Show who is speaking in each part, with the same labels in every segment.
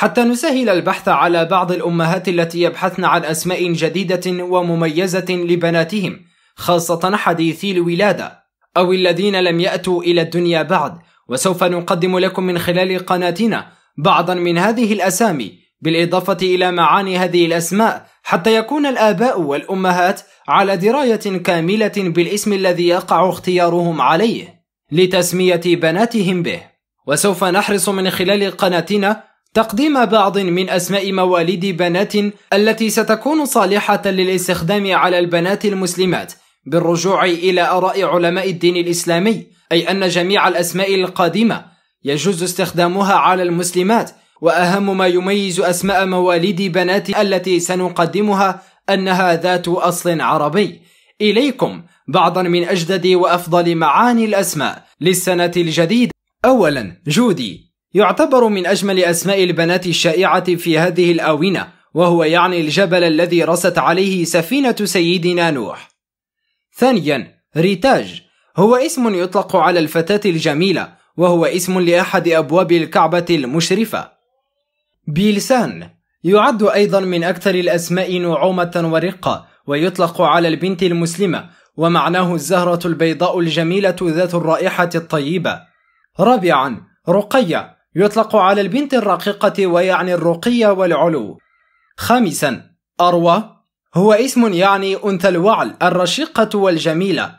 Speaker 1: حتى نسهل البحث على بعض الأمهات التي يبحثن عن أسماء جديدة ومميزة لبناتهم خاصة حديثي الولادة أو الذين لم يأتوا إلى الدنيا بعد وسوف نقدم لكم من خلال قناتنا بعضا من هذه الأسامي بالإضافة إلى معاني هذه الأسماء حتى يكون الآباء والأمهات على دراية كاملة بالاسم الذي يقع اختيارهم عليه لتسمية بناتهم به وسوف نحرص من خلال قناتنا تقديم بعض من أسماء مواليد بنات التي ستكون صالحة للاستخدام على البنات المسلمات بالرجوع إلى آراء علماء الدين الإسلامي أي أن جميع الأسماء القادمة يجوز استخدامها على المسلمات وأهم ما يميز أسماء مواليد بنات التي سنقدمها أنها ذات أصل عربي إليكم بعضا من أجدد وأفضل معاني الأسماء للسنة الجديدة أولا جودي يعتبر من أجمل أسماء البنات الشائعة في هذه الآونة وهو يعني الجبل الذي رست عليه سفينة سيدنا نوح ثانيا ريتاج هو اسم يطلق على الفتاة الجميلة وهو اسم لأحد أبواب الكعبة المشرفة بيلسان يعد أيضا من أكثر الأسماء نعومة ورقة ويطلق على البنت المسلمة ومعناه الزهرة البيضاء الجميلة ذات الرائحة الطيبة رابعا رقية يطلق على البنت الرقيقة ويعني الرقي والعلو. خامسا أروى هو اسم يعني أنثى الوعل الرشيقة والجميلة.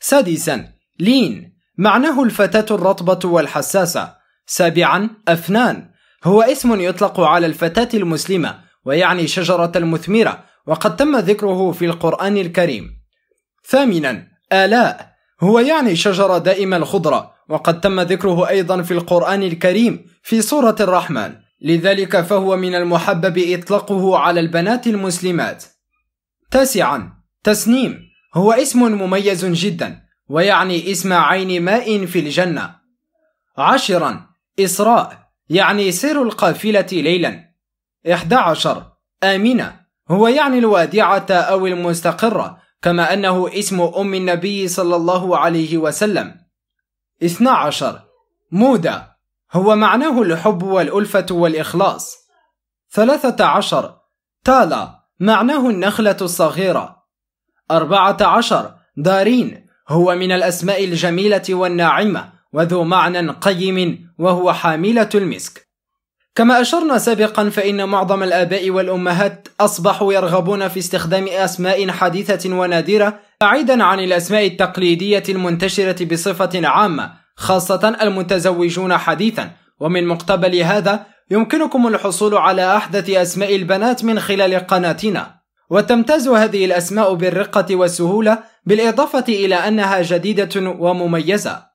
Speaker 1: سادسا لين معناه الفتاة الرطبة والحساسة. سابعا أفنان هو اسم يطلق على الفتاة المسلمة ويعني شجرة المثمرة وقد تم ذكره في القرآن الكريم. ثامنا آلاء هو يعني شجرة دائما الخضرة وقد تم ذكره أيضا في القرآن الكريم في سورة الرحمن لذلك فهو من المحبب إطلاقه على البنات المسلمات تاسعا تسنيم هو اسم مميز جدا ويعني اسم عين ماء في الجنة عشرا إسراء يعني سير القافلة ليلا إحدى عشر آمنة هو يعني الوادعة أو المستقرة كما أنه اسم أم النبي صلى الله عليه وسلم 12 مودة هو معناه الحب والألفة والإخلاص 13 تالا معناه النخلة الصغيرة 14 دارين هو من الأسماء الجميلة والناعمة وذو معنى قيم وهو حاملة المسك كما أشرنا سابقا فإن معظم الآباء والأمهات أصبحوا يرغبون في استخدام أسماء حديثة ونادرة بعيدا عن الأسماء التقليدية المنتشرة بصفة عامة خاصة المتزوجون حديثا ومن مقتبل هذا يمكنكم الحصول على أحدث أسماء البنات من خلال قناتنا وتمتاز هذه الأسماء بالرقة والسهولة بالإضافة إلى أنها جديدة ومميزة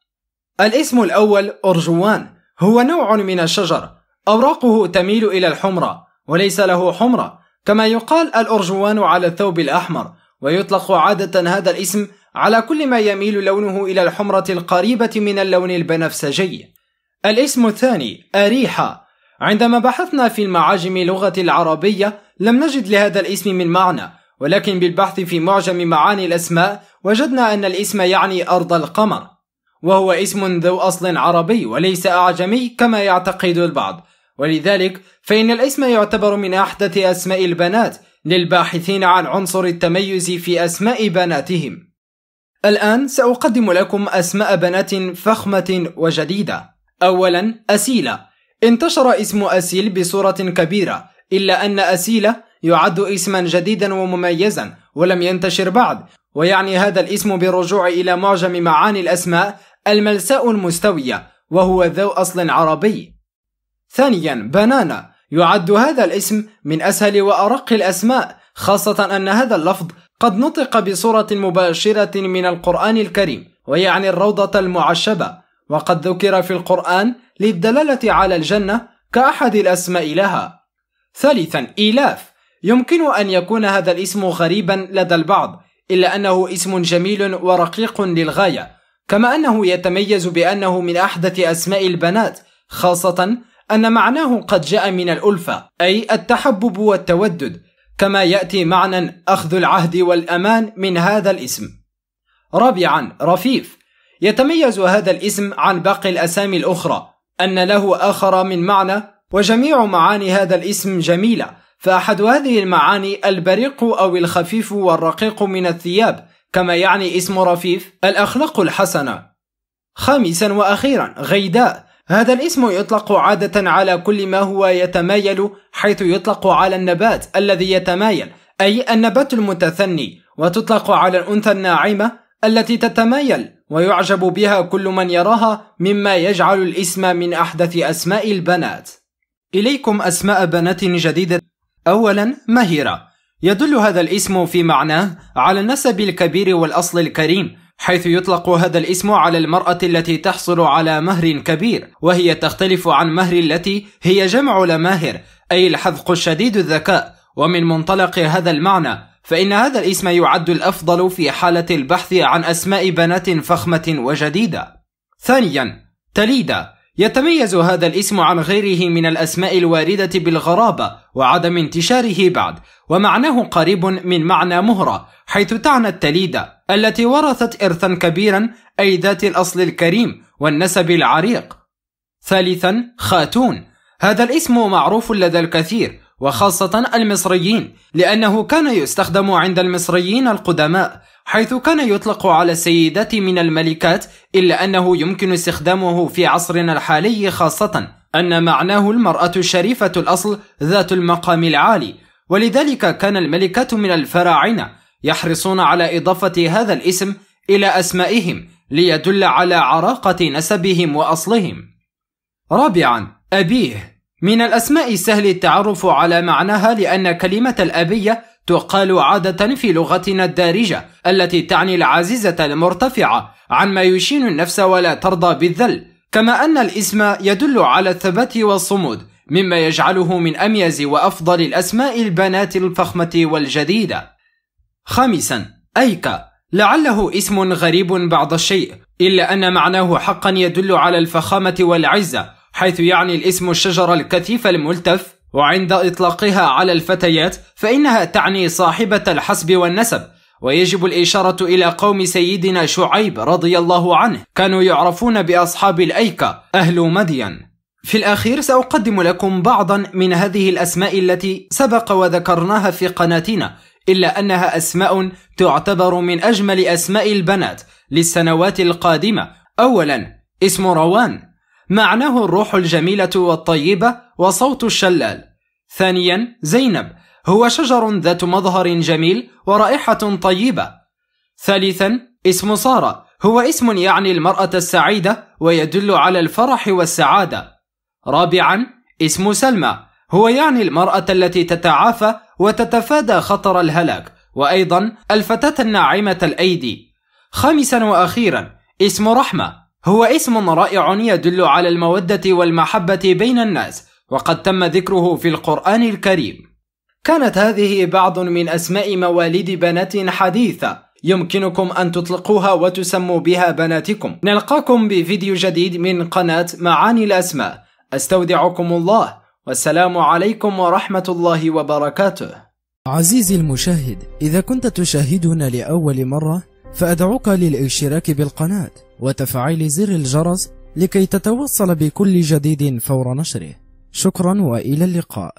Speaker 1: الاسم الأول أرجوان هو نوع من الشجر أوراقه تميل إلى الحمرة وليس له حمرة كما يقال الأرجوان على الثوب الأحمر ويطلق عادة هذا الاسم على كل ما يميل لونه إلى الحمرة القريبة من اللون البنفسجي الاسم الثاني أريحة عندما بحثنا في المعاجم لغة العربية لم نجد لهذا الاسم من معنى ولكن بالبحث في معجم معاني الأسماء وجدنا أن الاسم يعني أرض القمر وهو اسم ذو أصل عربي وليس أعجمي كما يعتقد البعض ولذلك فإن الاسم يعتبر من أحدث أسماء البنات للباحثين عن عنصر التميز في أسماء بناتهم. الآن سأقدم لكم أسماء بنات فخمة وجديدة. أولاً أسيلة. انتشر اسم أسيل بصورة كبيرة، إلا أن أسيلة يعد اسما جديدا ومميزا ولم ينتشر بعد، ويعني هذا الاسم بالرجوع إلى معجم معاني الأسماء الملساء المستوية، وهو ذو أصل عربي. ثانيا بنانا يعد هذا الاسم من أسهل وأرق الأسماء خاصة أن هذا اللفظ قد نطق بصورة مباشرة من القرآن الكريم ويعني الروضة المعشبة وقد ذكر في القرآن للدلالة على الجنة كأحد الأسماء لها ثالثا إيلاف يمكن أن يكون هذا الاسم غريبا لدى البعض إلا أنه اسم جميل ورقيق للغاية كما أنه يتميز بأنه من أحدث أسماء البنات خاصة أن معناه قد جاء من الألفة أي التحبب والتودد كما يأتي معنى أخذ العهد والأمان من هذا الاسم رابعا رفيف يتميز هذا الاسم عن باقي الأسامي الأخرى أن له آخر من معنى وجميع معاني هذا الاسم جميلة فأحد هذه المعاني البريق أو الخفيف والرقيق من الثياب كما يعني اسم رفيف الأخلاق الحسنة خامسا وأخيرا غيداء هذا الاسم يطلق عادة على كل ما هو يتمايل حيث يطلق على النبات الذي يتمايل أي النبات المتثني وتطلق على الأنثى الناعمة التي تتمايل ويعجب بها كل من يراها مما يجعل الاسم من أحدث أسماء البنات إليكم أسماء بنات جديدة أولا مهيرة يدل هذا الاسم في معناه على النسب الكبير والأصل الكريم حيث يطلق هذا الاسم على المرأة التي تحصل على مهر كبير وهي تختلف عن مهر التي هي جمع لماهر أي الحذق الشديد الذكاء ومن منطلق هذا المعنى فإن هذا الاسم يعد الأفضل في حالة البحث عن أسماء بنات فخمة وجديدة ثانيا تليدة يتميز هذا الاسم عن غيره من الأسماء الواردة بالغرابة وعدم انتشاره بعد ومعناه قريب من معنى مهرة حيث تعنى التليدة التي ورثت إرثا كبيرا أي ذات الأصل الكريم والنسب العريق ثالثا خاتون هذا الاسم معروف لدى الكثير وخاصة المصريين لأنه كان يستخدم عند المصريين القدماء حيث كان يطلق على السيدات من الملكات إلا أنه يمكن استخدامه في عصرنا الحالي خاصة أن معناه المرأة الشريفة الأصل ذات المقام العالي ولذلك كان الملكات من الفراعنة يحرصون على إضافة هذا الاسم إلى أسمائهم ليدل على عراقة نسبهم وأصلهم رابعا أبيه من الأسماء سهل التعرف على معناها لأن كلمة الأبية تقال عادة في لغتنا الدارجة التي تعني العزيزة المرتفعة عن ما يشين النفس ولا ترضى بالذل كما أن الاسم يدل على الثبات والصمود مما يجعله من أميز وأفضل الأسماء البنات الفخمة والجديدة خامسا أيكا لعله اسم غريب بعض الشيء إلا أن معناه حقا يدل على الفخامة والعزة حيث يعني الاسم الشجر الكثيف الملتف وعند إطلاقها على الفتيات فإنها تعني صاحبة الحسب والنسب ويجب الإشارة إلى قوم سيدنا شعيب رضي الله عنه كانوا يعرفون بأصحاب الأيكة أهل مدين في الأخير سأقدم لكم بعضا من هذه الأسماء التي سبق وذكرناها في قناتنا إلا أنها أسماء تعتبر من أجمل أسماء البنات للسنوات القادمة أولا اسم روان معناه الروح الجميلة والطيبة وصوت الشلال ثانيا زينب هو شجر ذات مظهر جميل ورائحة طيبة ثالثا اسم سارة هو اسم يعني المرأة السعيدة ويدل على الفرح والسعادة رابعا اسم سلمى هو يعني المرأة التي تتعافى وتتفادى خطر الهلاك وأيضا الفتاة الناعمة الأيدي خامسا وأخيرا اسم رحمة هو اسم رائع يدل على المودة والمحبة بين الناس وقد تم ذكره في القرآن الكريم كانت هذه بعض من أسماء مواليد بنات حديثة يمكنكم أن تطلقوها وتسموا بها بناتكم نلقاكم بفيديو جديد من قناة معاني الأسماء أستودعكم الله والسلام عليكم ورحمة الله وبركاته عزيزي المشاهد إذا كنت تشاهدنا لأول مرة فأدعوك للاشتراك بالقناة وتفعيل زر الجرس لكي تتوصل بكل جديد فور نشره شكرا والى اللقاء